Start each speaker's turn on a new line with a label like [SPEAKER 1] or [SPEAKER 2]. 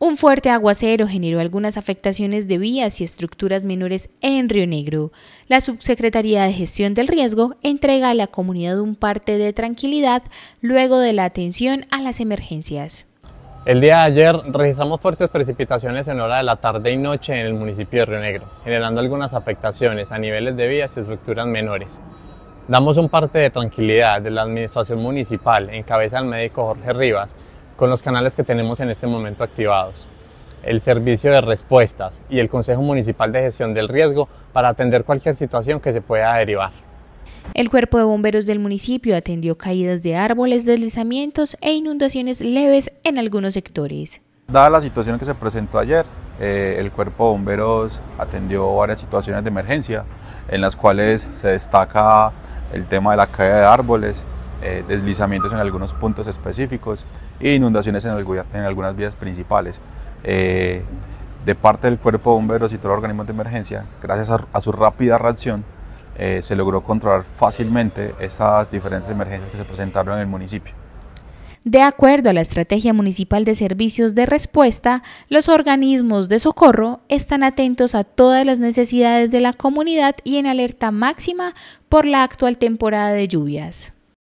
[SPEAKER 1] Un fuerte aguacero generó algunas afectaciones de vías y estructuras menores en Río Negro. La Subsecretaría de Gestión del Riesgo entrega a la comunidad un parte de tranquilidad luego de la atención a las emergencias.
[SPEAKER 2] El día de ayer registramos fuertes precipitaciones en hora de la tarde y noche en el municipio de Río Negro, generando algunas afectaciones a niveles de vías y estructuras menores. Damos un parte de tranquilidad de la Administración Municipal en cabeza del médico Jorge Rivas, con los canales que tenemos en este momento activados, el servicio de respuestas y el Consejo Municipal de Gestión del Riesgo para atender cualquier situación que se pueda derivar.
[SPEAKER 1] El cuerpo de bomberos del municipio atendió caídas de árboles, deslizamientos e inundaciones leves en algunos sectores.
[SPEAKER 2] Dada
[SPEAKER 3] la situación que se presentó ayer, eh, el cuerpo de bomberos atendió varias situaciones de emergencia, en las cuales se destaca el tema de la caída de árboles, eh, deslizamientos en algunos puntos específicos e inundaciones en, algunas vías principales. Eh, de parte del Cuerpo Bomberos y todo los organismos de emergencia, gracias a, su rápida reacción, eh, se logró controlar fácilmente estas diferentes emergencias que se presentaron en el municipio.
[SPEAKER 1] De acuerdo a la Estrategia Municipal de Servicios de Respuesta, los organismos de socorro están atentos a todas las necesidades de la comunidad y en alerta máxima por la actual temporada de lluvias.